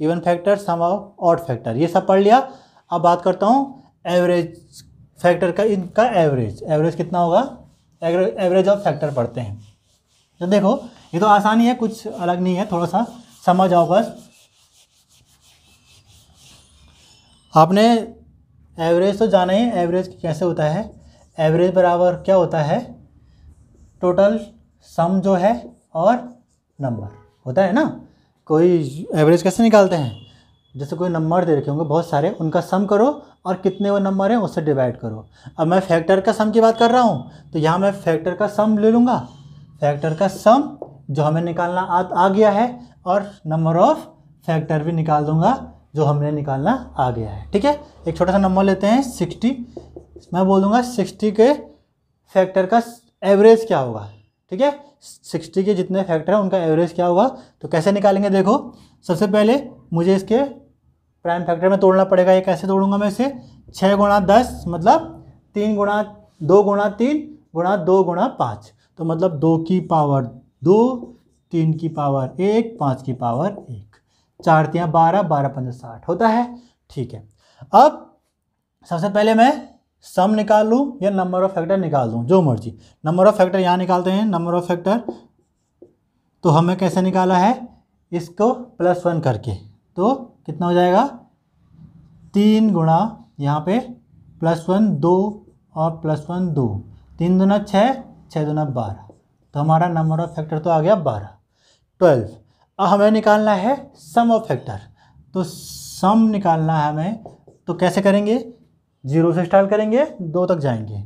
even factor sum of odd factor ये सब पढ़ लिया अब बात करता हूँ एवरेज फैक्टर का इनका एवरेज एवरेज कितना होगा एवरेज ऑफ फैक्टर पढ़ते हैं तो देखो ये तो आसानी है कुछ अलग नहीं है थोड़ा सा समझ आओ बस आपने एवरेज तो जाना ही एवरेज कैसे होता है एवरेज बराबर क्या होता है टोटल सम जो है और नंबर होता है ना कोई एवरेज कैसे निकालते हैं जैसे कोई नंबर दे रखे होंगे बहुत सारे उनका सम करो और कितने वो नंबर हैं उससे डिवाइड करो अब मैं फैक्टर का सम की बात कर रहा हूँ तो यहाँ मैं फैक्टर का सम ले लूँगा फैक्टर का सम जो हमें निकालना आ, आ गया है और नंबर ऑफ फैक्टर भी निकाल दूँगा जो हमने निकालना आ गया है ठीक है एक छोटा सा नंबर लेते हैं सिक्सटी मैं बोल दूँगा सिक्सटी के फैक्टर का एवरेज क्या होगा ठीक है सिक्सटी के जितने फैक्टर हैं उनका एवरेज क्या हुआ तो कैसे निकालेंगे देखो सबसे पहले मुझे इसके प्राइम फैक्टर में तोड़ना पड़ेगा ये कैसे तोड़ूंगा मैं इसे छः गुणा दस मतलब तीन गुणा दो गुणा तीन गुणा दो गुणा पाँच तो मतलब दो की पावर दो तीन की पावर एक पाँच की पावर एक चार तियाँ बारह बारह पंद्रह साठ होता है ठीक है अब सबसे पहले मैं सम निकाल लूँ या नंबर ऑफ फैक्टर निकाल दूँ जो मर्जी नंबर ऑफ फैक्टर यहाँ निकालते हैं नंबर ऑफ फैक्टर तो हमें कैसे निकाला है इसको प्लस वन करके तो कितना हो जाएगा तीन गुणा यहाँ पे प्लस वन दो और प्लस वन दो तीन दूना छः छः दूना बारह तो हमारा नंबर ऑफ फैक्टर तो आ गया बारह ट्वेल्व अब हमें निकालना है सम ऑफ फैक्टर तो सम निकालना है हमें तो कैसे करेंगे जीरो से स्टार्ट करेंगे दो तक जाएंगे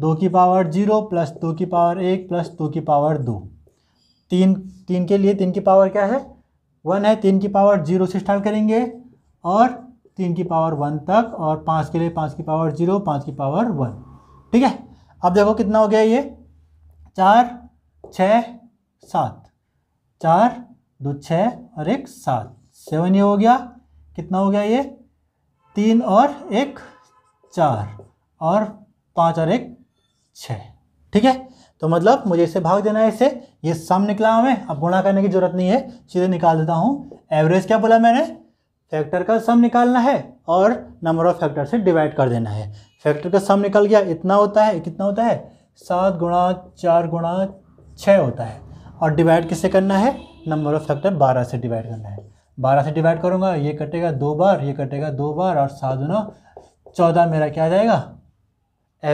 दो की पावर जीरो प्लस दो की पावर एक प्लस दो की पावर दो तीन तीन के लिए तीन की पावर क्या है वन है तीन की पावर जीरो से स्टार्ट करेंगे और तीन की पावर वन तक और पाँच के लिए पाँच की पावर जीरो पाँच की पावर वन ठीक है अब देखो कितना हो गया ये चार छ सात चार दो छः और एक सात सेवन ये हो गया कितना हो गया ये तीन और एक चार और पाँच और एक छः ठीक है तो मतलब मुझे इसे भाग देना है इसे ये सम निकला हमें अब गुणा करने की जरूरत नहीं है सीधे निकाल देता हूँ एवरेज क्या बोला मैंने फैक्टर का सम निकालना है और नंबर ऑफ फैक्टर से डिवाइड कर देना है फैक्टर का सम निकल गया इतना होता है कितना होता है सात गुणा चार गुणा छः होता है और डिवाइड किससे करना है नंबर ऑफ फैक्टर बारह से डिवाइड करना है बारह से डिवाइड करूँगा ये कटेगा दो बार ये कटेगा दो बार और सात गुना चौदह मेरा क्या आ जाएगा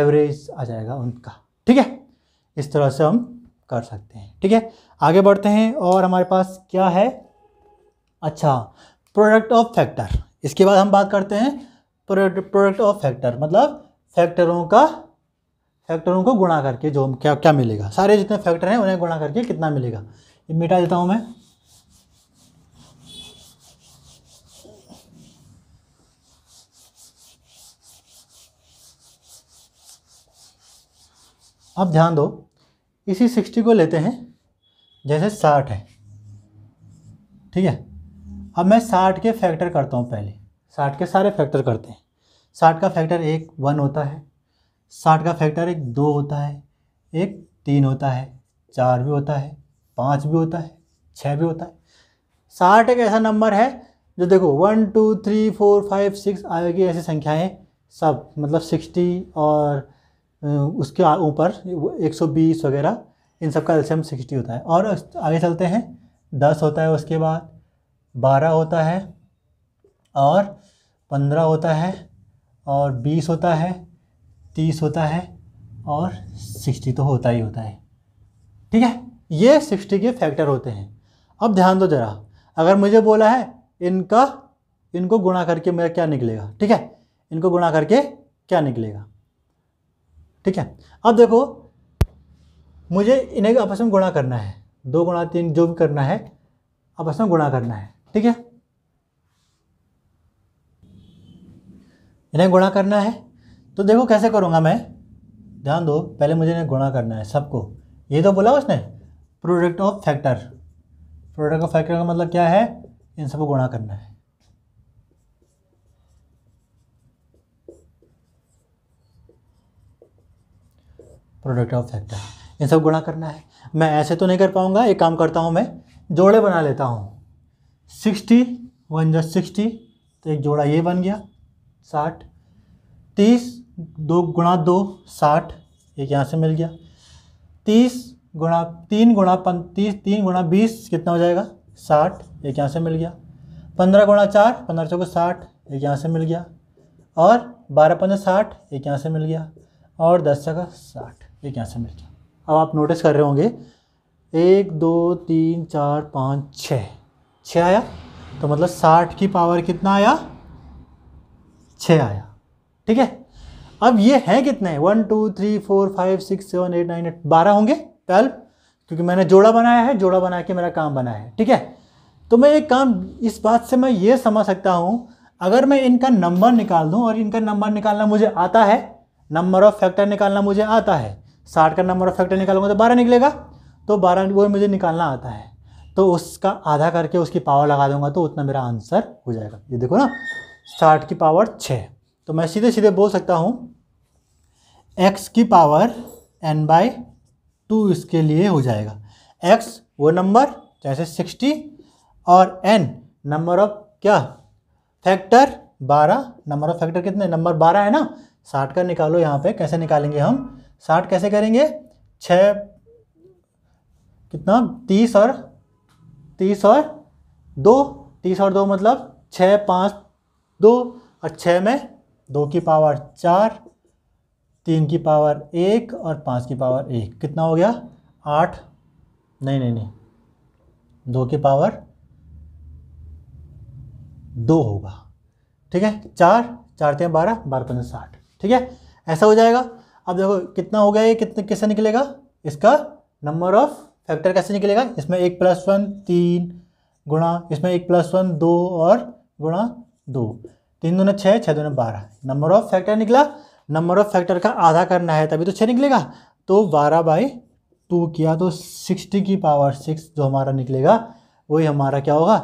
एवरेज आ जाएगा उनका ठीक है इस तरह से हम कर सकते हैं ठीक है आगे बढ़ते हैं और हमारे पास क्या है अच्छा प्रोडक्ट ऑफ फैक्टर इसके बाद हम बात करते हैं प्रोडक्ट ऑफ फैक्टर मतलब फैक्टरों का फैक्टरों को गुणा करके जो क्या क्या मिलेगा सारे जितने फैक्टर हैं उन्हें गुणा करके कितना मिलेगा ये मिटा देता हूँ मैं अब ध्यान दो इसी सिक्सटी को लेते हैं जैसे साठ है ठीक है अब मैं साठ के फैक्टर करता हूँ पहले साठ के सारे फैक्टर करते हैं साठ का फैक्टर एक वन होता है साठ का फैक्टर एक दो होता है एक तीन होता है चार भी होता है पाँच भी होता है छः भी होता है साठ एक ऐसा नंबर है जो देखो one two three four five six आएगी ऐसी संख्याएं सब मतलब सिक्सटी और उसके ऊपर 120 वगैरह इन सब का एल्शियम सिक्सटी होता है और आगे चलते हैं दस होता है उसके बाद बारह होता है और पंद्रह होता है और बीस होता है तीस होता है और सिक्सटी तो होता ही होता है ठीक है ये सिक्सटी के फैक्टर होते हैं अब ध्यान दो ज़रा अगर मुझे बोला है इनका इनको गुणा करके मेरा क्या निकलेगा ठीक है इनको गुणा करके क्या निकलेगा ठीक है अब देखो मुझे इन्हें आपस में गुणा करना है दो गुणा तीन जो भी करना है आपस में गुणा करना है ठीक है इन्हें गुणा करना है तो देखो कैसे करूँगा मैं ध्यान दो पहले मुझे इन्हें गुणा करना है सबको ये तो बोला उसने product of factor product of factor का मतलब क्या है इन सबको गुणा करना है प्रोडक्ट ऑफ फैक्टर इन सब गुणा करना है मैं ऐसे तो नहीं कर पाऊँगा एक काम करता हूँ मैं जोड़े बना लेता हूँ सिक्सटी वन जो सिक्सटी तो एक जोड़ा ये बन गया साठ तीस दो गुणा दो साठ एक यहाँ से मिल गया तीस गुणा तीन गुणा पन तीस तीन गुणा बीस कितना हो जाएगा साठ एक यहाँ से मिल गया पंद्रह गुणा चार पंद्रह चौको साठ एक यहाँ से मिल गया और बारह पंद्रह साठ एक यहाँ से मिल गया और दस का साठ एक यहाँ से मिल गया अब आप नोटिस कर रहे होंगे एक दो तीन चार पाँच छः छः आया तो मतलब साठ की पावर कितना आया छः आया ठीक है अब ये हैं कितने one two three four five six seven eight nine eight बारह होंगे ट्वेल्व क्योंकि मैंने जोड़ा बनाया है जोड़ा बना के मेरा काम बना है ठीक है तो मैं एक काम इस बात से मैं ये समझ सकता हूँ अगर मैं इनका नंबर निकाल दूँ और इनका नंबर निकालना मुझे आता है नंबर ऑफ फैक्टर निकालना मुझे आता है साठ का नंबर ऑफ फैक्टर निकालूंगा तो बारह निकलेगा तो बारह वो मुझे निकालना आता है तो उसका आधा करके उसकी पावर लगा दूंगा तो उतना मेरा आंसर हो जाएगा ये देखो ना साठ की पावर छः तो मैं सीधे सीधे बोल सकता हूँ एक्स की पावर एन बाय टू इसके लिए हो जाएगा एक्स वो नंबर जैसे सिक्सटी और एन नंबर ऑफ क्या फैक्टर बारह नंबर ऑफ फैक्टर कितने नंबर बारह है ना साठ का निकालो यहाँ पे कैसे निकालेंगे हम साठ कैसे करेंगे छ कितना तीस और तीस और दो तीस और दो मतलब छ पाँच दो और छः में दो की पावर चार तीन की पावर एक और पाँच की पावर एक कितना हो गया आठ नहीं नहीं नहीं दो की पावर दो होगा ठीक है चार चार तीन बारह बारह पंद्रह साठ ठीक है ऐसा हो जाएगा अब देखो कितना हो गया ये कितने कैसे निकलेगा इसका नंबर ऑफ फैक्टर कैसे निकलेगा इसमें एक प्लस वन तीन गुणा इसमें एक प्लस वन दो और गुणा दो तीन दोनों छः छः दोनों बारह नंबर ऑफ फैक्टर निकला नंबर ऑफ फैक्टर का आधा करना है तभी तो छः निकलेगा तो बारह बाई टू किया तो सिक्सटी की पावर सिक्स जो हमारा निकलेगा वही हमारा क्या होगा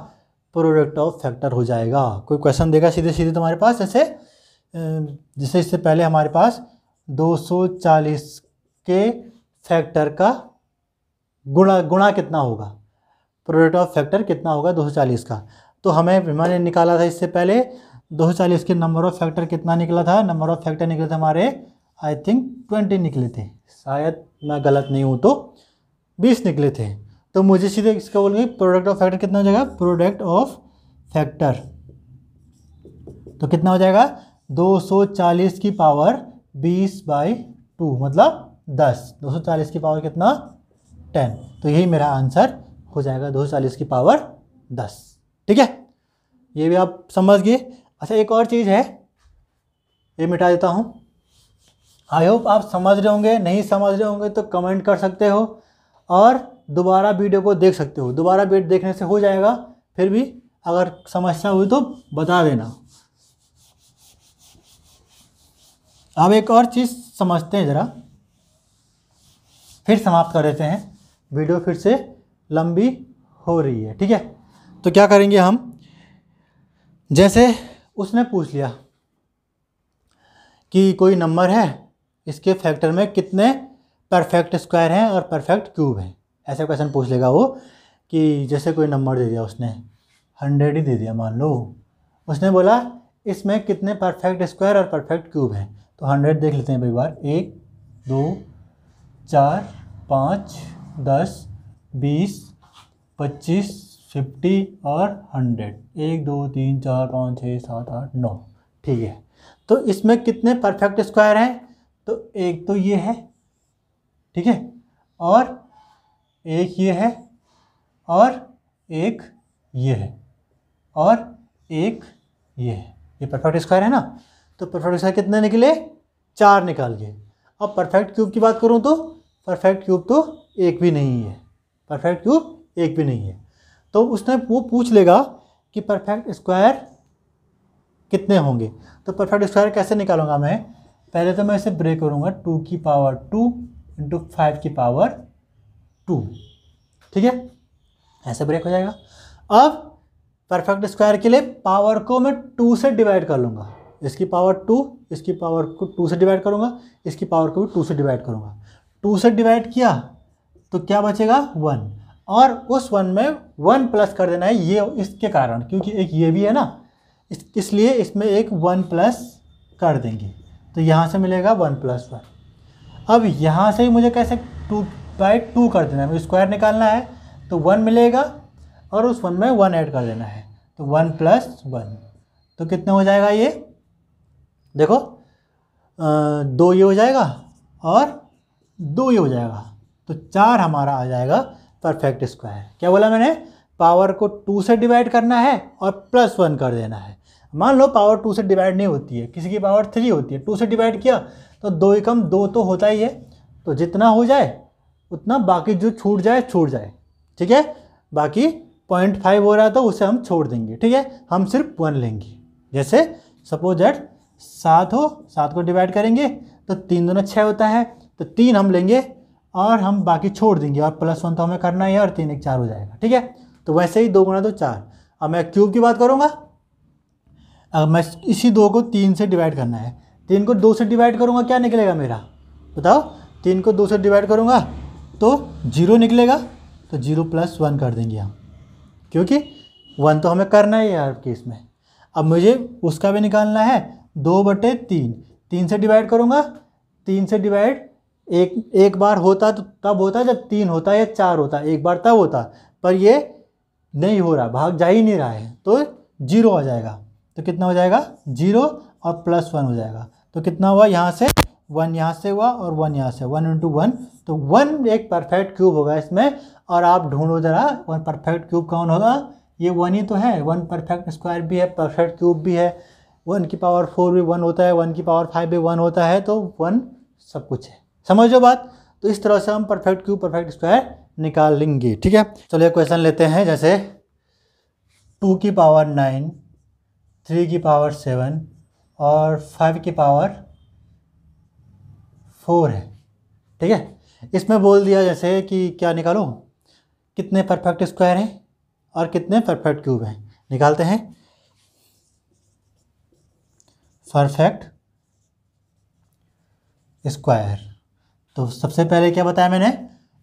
प्रोडक्ट ऑफ फैक्टर हो जाएगा कोई क्वेश्चन देगा सीधे सीधे तुम्हारे पास ऐसे जैसे इससे पहले हमारे पास 240 के फैक्टर का गुणा गुणा कितना होगा प्रोडक्ट ऑफ फैक्टर कितना होगा 240 का तो हमें मैंने निकाला था इससे पहले 240 के नंबर ऑफ फैक्टर कितना निकला था नंबर ऑफ फैक्टर निकले थे हमारे आई थिंक 20 निकले थे शायद मैं गलत नहीं हूँ तो 20 निकले थे तो मुझे सीधे इसका बोल गई प्रोडक्ट ऑफ फैक्टर कितना हो जाएगा प्रोडक्ट ऑफ फैक्टर तो कितना हो जाएगा 240 की पावर बीस बाई टू मतलब दस दो सौ चालीस की पावर कितना टेन तो यही मेरा आंसर हो जाएगा दो सौ चालीस की पावर दस ठीक है ये भी आप समझ गए अच्छा एक और चीज़ है ये मिटा देता हूँ आई होप आप समझ रहे होंगे नहीं समझ रहे होंगे तो कमेंट कर सकते हो और दोबारा वीडियो को देख सकते हो दोबारा वीडियो देखने से हो जाएगा फिर भी अगर समस्या हुई तो बता देना अब एक और चीज़ समझते हैं ज़रा फिर समाप्त कर देते हैं वीडियो फिर से लंबी हो रही है ठीक है तो क्या करेंगे हम जैसे उसने पूछ लिया कि कोई नंबर है इसके फैक्टर में कितने परफेक्ट स्क्वायर हैं और परफेक्ट क्यूब हैं ऐसा क्वेश्चन पूछ लेगा वो कि जैसे कोई नंबर दे दिया उसने हंड्रेड ही दे दिया मान लो उसने बोला इसमें कितने परफेक्ट स्क्वायर और परफेक्ट क्यूब हैं तो हंड्रेड देख लेते हैं भाई बार एक दो चार पाँच दस बीस पच्चीस फिफ्टी और हंड्रेड एक दो तीन चार पाँच छः सात आठ नौ ठीक है तो इसमें कितने परफेक्ट स्क्वायर हैं तो एक तो ये है ठीक है और एक ये है और एक ये है और एक ये है ये परफेक्ट स्क्वायर है ना तो परफेक्ट स्क्वायर कितने निकले चार निकाल के अब परफेक्ट क्यूब की बात करूँ तो परफेक्ट क्यूब तो एक भी नहीं है परफेक्ट क्यूब एक भी नहीं है तो उसने वो पूछ लेगा कि परफेक्ट स्क्वायर कितने होंगे तो परफेक्ट स्क्वायर कैसे निकालूंगा मैं पहले तो मैं इसे ब्रेक करूँगा टू की पावर टू इंटू फाइव की पावर टू ठीक है ऐसे ब्रेक हो जाएगा अब परफेक्ट स्क्वायर के लिए पावर को मैं टू से डिवाइड कर लूँगा इसकी पावर टू इसकी पावर को टू से डिवाइड करूँगा इसकी पावर को भी टू से डिवाइड करूँगा टू से डिवाइड किया तो क्या बचेगा वन और उस वन में वन प्लस कर देना है ये इसके कारण क्योंकि एक ये भी है ना इस इसलिए इसमें एक वन प्लस कर देंगे तो यहाँ से मिलेगा वन प्लस वन अब यहाँ से ही मुझे कैसे टू बाई टू कर देना है मुझे स्क्वायर निकालना है तो वन मिलेगा और उस वन में वन ऐड कर देना है तो वन प्लस वन तो कितना हो जाएगा ये देखो दो ये हो जाएगा और दो ये हो जाएगा तो चार हमारा आ जाएगा परफेक्ट स्क्वायर क्या बोला मैंने पावर को टू से डिवाइड करना है और प्लस वन कर देना है मान लो पावर टू से डिवाइड नहीं होती है किसी की पावर थ्री होती है टू से डिवाइड किया तो दो कम दो तो होता ही है तो जितना हो जाए उतना बाकी जो छूट जाए छूट जाए ठीक है बाकी पॉइंट फाइव हो रहा था उसे हम छोड़ देंगे ठीक है हम सिर्फ वन लेंगे जैसे सपोज दैट सात हो सात को डिवाइड करेंगे तो तीन दोनों छः होता है तो तीन हम लेंगे और हम बाकी छोड़ देंगे और प्लस वन तो हमें करना ही है और तीन एक चार हो जाएगा ठीक है तो वैसे ही दो गुना दो चार अब मैं क्यूब की बात करूँगा अब मैं इसी दो को तीन से डिवाइड करना है तीन को दो से डिवाइड करूँगा क्या निकलेगा मेरा बताओ तीन को दो से डिवाइड करूँगा तो जीरो निकलेगा तो जीरो प्लस वन कर देंगे हम क्योंकि वन तो हमें करना ही है हर केस में अब मुझे उसका भी निकालना है दो बटे तीन तीन से डिवाइड करूँगा तीन से डिवाइड एक एक बार होता तो तब होता जब तीन होता या चार होता एक बार तब होता पर ये नहीं हो रहा भाग जा ही नहीं रहा है तो जीरो आ जाएगा तो कितना हो जाएगा जीरो और प्लस वन हो जाएगा तो कितना हुआ यहाँ से वन यहाँ से हुआ और वन यहाँ से वन इंटू वन तो वन एक परफेक्ट क्यूब होगा इसमें और आप ढूंढो ज़रा वन परफेक्ट क्यूब कौन होगा ये वन ही तो है वन परफेक्ट स्क्वायर भी है परफेक्ट क्यूब भी है वन की पावर फोर भी वन होता है वन की पावर फाइव भी वन होता है तो वन सब कुछ है समझ बात तो इस तरह से हम परफेक्ट क्यूब परफेक्ट स्क्वायर निकाल लेंगे ठीक है चलिए क्वेश्चन लेते हैं जैसे टू की पावर नाइन थ्री की पावर सेवन और फाइव की पावर फोर है ठीक है इसमें बोल दिया जैसे कि क्या निकालो कितने परफेक्ट स्क्वायर हैं और कितने परफेक्ट क्यूब हैं निकालते हैं परफेक्ट स्क्वायर तो सबसे पहले क्या बताया मैंने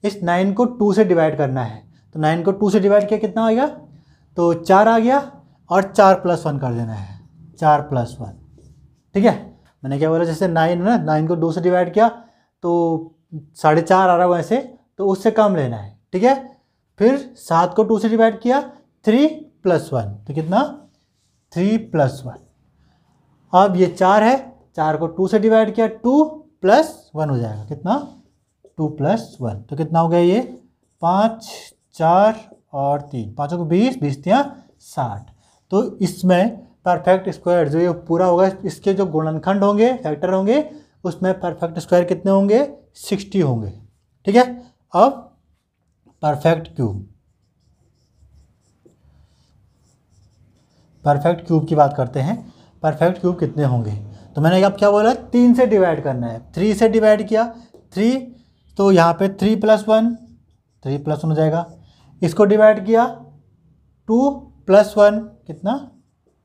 इस नाइन को टू से डिवाइड करना है तो नाइन को टू से डिवाइड किया कितना आएगा तो चार आ गया और चार प्लस वन कर देना है चार प्लस वन ठीक है मैंने क्या बोला जैसे नाइन है ना नाइन को दो से डिवाइड किया तो साढ़े चार आ रहा है वैसे तो उससे कम लेना है ठीक है फिर सात को टू से डिवाइड किया थ्री प्लस वन तो कितना थ्री प्लस वन अब ये चार है चार को टू से डिवाइड किया टू प्लस वन हो जाएगा कितना टू प्लस वन तो कितना हो गया ये पाँच चार और तीन पाँचों को बीस बीस दिया साठ तो इसमें परफेक्ट स्क्वायर जो ये पूरा होगा इसके जो गुणनखंड होंगे फैक्टर होंगे उसमें परफेक्ट स्क्वायर कितने होंगे सिक्सटी होंगे ठीक है अब परफेक्ट क्यूब परफेक्ट क्यूब की बात करते हैं परफेक्ट क्यूब कितने होंगे तो मैंने अब क्या बोला तीन से डिवाइड करना है थ्री से डिवाइड किया थ्री तो यहाँ पे three plus one three plus one हो जाएगा इसको डिवाइड किया टू प्लस वन कितना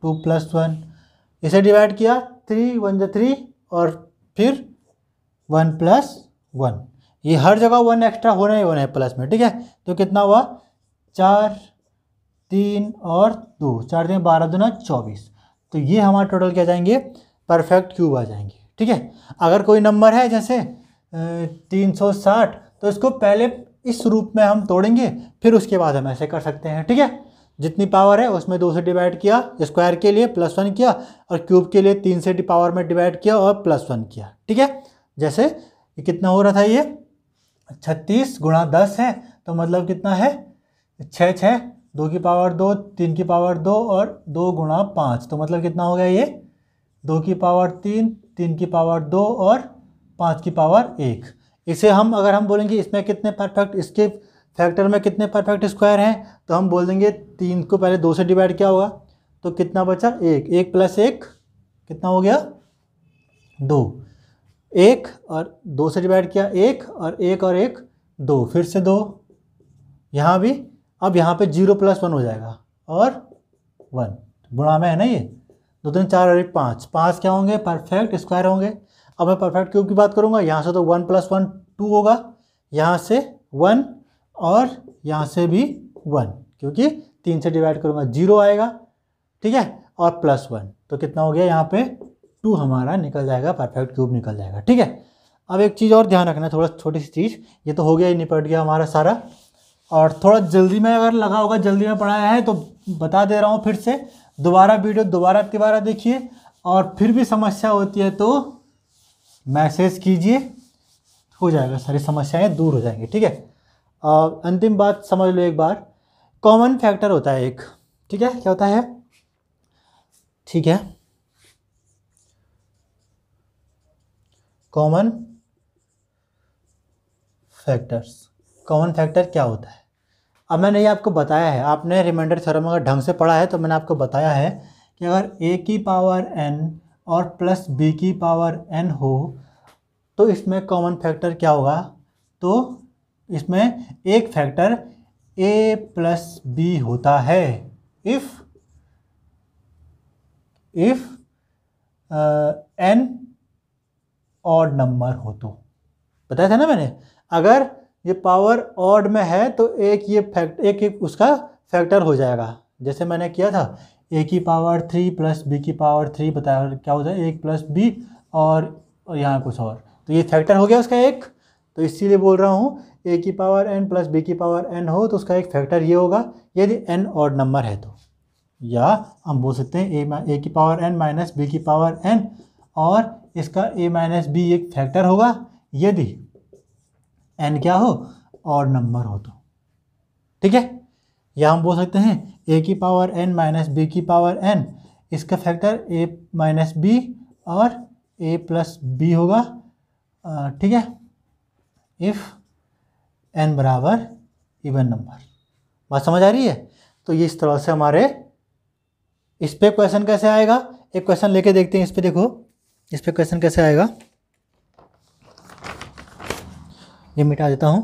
टू प्लस वन इसे डिवाइड किया थ्री वन जो थ्री और फिर वन प्लस वन ये हर जगह वन एक्स्ट्रा होना ही होना है प्लस में ठीक है तो कितना हुआ चार तीन और दो चार दिन बारह ना चौबीस तो ये हमारे टोटल क्या जाएंगे परफेक्ट क्यूब आ जाएंगे ठीक है अगर कोई नंबर है जैसे तीन सौ साठ तो इसको पहले इस रूप में हम तोड़ेंगे फिर उसके बाद हम ऐसे कर सकते हैं ठीक है जितनी पावर है उसमें दो से डिवाइड किया स्क्वायर के लिए प्लस वन किया और क्यूब के लिए तीन से पावर में डिवाइड किया और प्लस वन किया ठीक है जैसे कितना हो रहा था ये छत्तीस गुणा दस है तो मतलब कितना है छः छः दो की पावर दो तीन की पावर दो और दो गुणा पाँच तो मतलब कितना हो गया ये दो की पावर तीन तीन की पावर दो और पाँच की पावर एक इसे हम अगर हम बोलेंगे इसमें कितने परफेक्ट इसके फैक्टर में कितने परफेक्ट स्क्वायर हैं तो हम बोल देंगे तीन को पहले दो से डिवाइड किया होगा तो कितना बचा एक एक प्लस एक कितना हो गया दो एक और दो से डिवाइड किया एक और एक और एक दो फिर से दो यहाँ भी अब यहाँ पे जीरो प्लस वन हो जाएगा और वन गुणा में है ना ये दो तीन चार और एक पाँच पाँच क्या होंगे परफेक्ट स्क्वायर होंगे अब मैं परफेक्ट क्यूब की बात करूँगा यहाँ से तो वन प्लस वन टू होगा यहाँ से वन और यहाँ से भी वन क्योंकि तीन से डिवाइड करूँगा जीरो आएगा ठीक है और प्लस वन तो कितना हो गया यहाँ पे टू हमारा निकल जाएगा परफेक्ट क्यूब निकल जाएगा ठीक है अब एक चीज़ और ध्यान रखना थोड़ा छोटी सी चीज़ ये तो हो गया ही निपट गया हमारा सारा और थोड़ा जल्दी में अगर लगा होगा जल्दी में पढ़ाया है तो बता दे रहा हूँ फिर से दोबारा वीडियो दोबारा तिबारा देखिए और फिर भी समस्या होती है तो मैसेज कीजिए हो जाएगा सारी समस्याएं दूर हो जाएंगी ठीक है और अंतिम बात समझ लो एक बार कॉमन फैक्टर होता है एक ठीक है क्या होता है ठीक है कॉमन फैक्टर्स कॉमन फैक्टर क्या होता है अब मैंने ये आपको बताया है आपने रिमाइंडर थ्योरम अगर ढंग से पढ़ा है तो मैंने आपको बताया है कि अगर ए की पावर एन और प्लस बी की पावर एन हो तो इसमें कॉमन फैक्टर क्या होगा तो इसमें एक फैक्टर ए प्लस बी होता है if if n odd number हो तो बताया था ना मैंने अगर ये पावर ऑड में है तो एक ये फैक्ट एक, एक उसका फैक्टर हो जाएगा जैसे मैंने किया था ए की पावर थ्री प्लस बी की पावर थ्री बताया क्या हो जाए एक प्लस बी और, और यहाँ कुछ और तो ये फैक्टर हो गया उसका एक तो इसीलिए बोल रहा हूँ ए की पावर एन प्लस बी की पावर एन हो तो उसका एक फैक्टर ये होगा यदि एन ऑड नंबर है तो या हम बोल सकते हैं ए ए की पावर एन माइनस बी की पावर एन और इसका ए माइनस बी एक फैक्टर होगा यदि एन क्या हो और नंबर हो तो ठीक है या हम बोल सकते हैं ए की पावर एन माइनस बी की पावर एन इसका फैक्टर ए माइनस बी और ए प्लस बी होगा ठीक है इफ़ एन बराबर इवन नंबर बात समझ आ रही है तो ये इस तरह से हमारे इस पर क्वेश्चन कैसे आएगा एक क्वेश्चन लेके देखते हैं इस पर देखो इस पर क्वेश्चन कैसे आएगा ये मिटा देता हूँ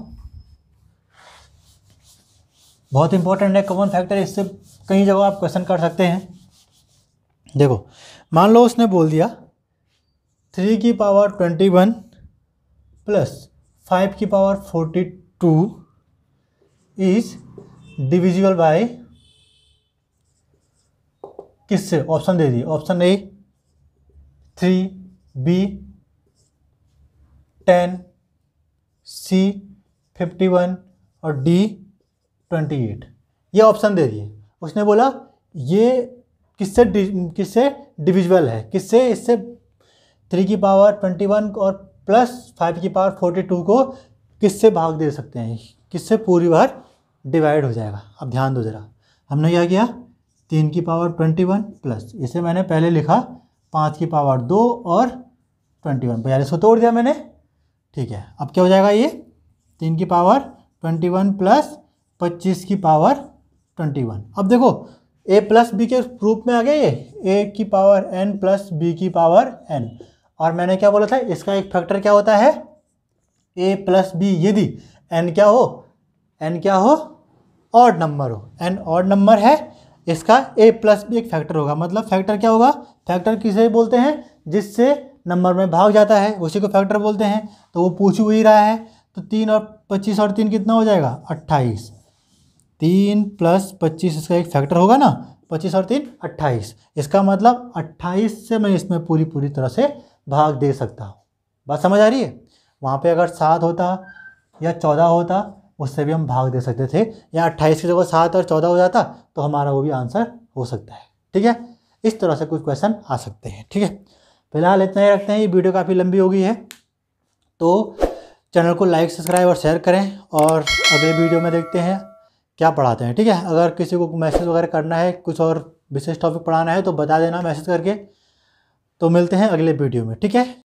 बहुत इंपॉर्टेंट है कॉमन फैक्टर इससे कई जगह आप क्वेश्चन कर सकते हैं देखो मान लो उसने बोल दिया थ्री की power twenty one plus five की power forty two is divisible by किससे ऑप्शन दे दिए option A three B ten C fifty one और डी ट्वेंटी एट ये ऑप्शन दे दिए उसने बोला ये किससे किससे डिविजल है किससे इससे थ्री की पावर ट्वेंटी वन और प्लस फाइव की पावर फोर्टी टू को किससे भाग दे सकते हैं किससे पूरी बार डिवाइड हो जाएगा अब ध्यान दो ज़रा हमने क्या किया तीन की पावर ट्वेंटी वन प्लस इसे मैंने पहले लिखा पाँच की पावर दो और ट्वेंटी वन बयालीस को तोड़ दिया मैंने ठीक है अब क्या हो जाएगा ये तीन की पावर ट्वेंटी वन प्लस पच्चीस की पावर ट्वेंटी वन अब देखो ए प्लस बी के रूप में आ गया ये ए की पावर एन प्लस बी की पावर एन और मैंने क्या बोला था इसका एक फैक्टर क्या होता है ए प्लस बी यदि एन क्या हो एन क्या हो ऑड नंबर हो एन ऑड नंबर है इसका ए प्लस बी एक फैक्टर होगा मतलब फैक्टर क्या होगा फैक्टर किसे बोलते हैं जिससे नंबर में भाग जाता है उसी को फैक्टर बोलते हैं तो वो पूछ ही रहा है तो तीन और पच्चीस और तीन कितना हो जाएगा अट्ठाईस तीन प्लस पच्चीस इसका एक फैक्टर होगा ना पच्चीस और तीन अट्ठाईस इसका मतलब अट्ठाईस से मैं इसमें पूरी पूरी तरह से भाग दे सकता हूँ बात समझ आ रही है वहाँ पे अगर सात होता या चौदह होता उससे भी हम भाग दे सकते थे या अट्ठाईस की जगह सात और चौदह हो जाता तो हमारा वो भी आंसर हो सकता है ठीक है इस तरह से कुछ क्वेश्चन आ सकते हैं ठीक है फिलहाल इतना ही रखते हैं ये वीडियो काफ़ी लंबी हो गई है तो चैनल को लाइक सब्सक्राइब और शेयर करें और अगले वीडियो में देखते हैं क्या पढ़ाते हैं ठीक है अगर किसी को मैसेज वगैरह करना है कुछ और विशेष टॉपिक पढ़ाना है तो बता देना मैसेज करके तो मिलते हैं अगले वीडियो में ठीक है